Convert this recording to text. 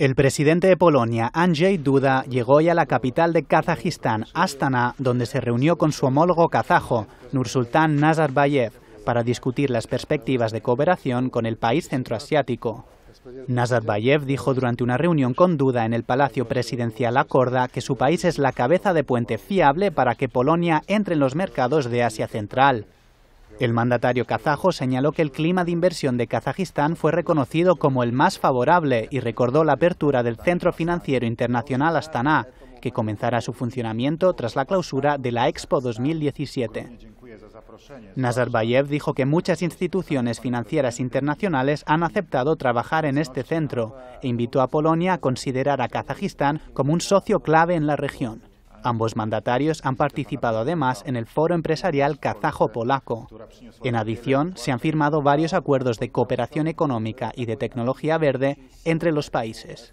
El presidente de Polonia, Andrzej Duda, llegó hoy a la capital de Kazajistán, Astana, donde se reunió con su homólogo kazajo, Nursultán Nazarbayev, para discutir las perspectivas de cooperación con el país centroasiático. Nazarbayev dijo durante una reunión con Duda en el Palacio Presidencial Acorda que su país es la cabeza de puente fiable para que Polonia entre en los mercados de Asia Central. El mandatario kazajo señaló que el clima de inversión de Kazajistán fue reconocido como el más favorable y recordó la apertura del Centro Financiero Internacional Astana, que comenzará su funcionamiento tras la clausura de la Expo 2017. Nazarbayev dijo que muchas instituciones financieras internacionales han aceptado trabajar en este centro e invitó a Polonia a considerar a Kazajistán como un socio clave en la región. Ambos mandatarios han participado además en el foro empresarial kazajo-polaco. En adición, se han firmado varios acuerdos de cooperación económica y de tecnología verde entre los países.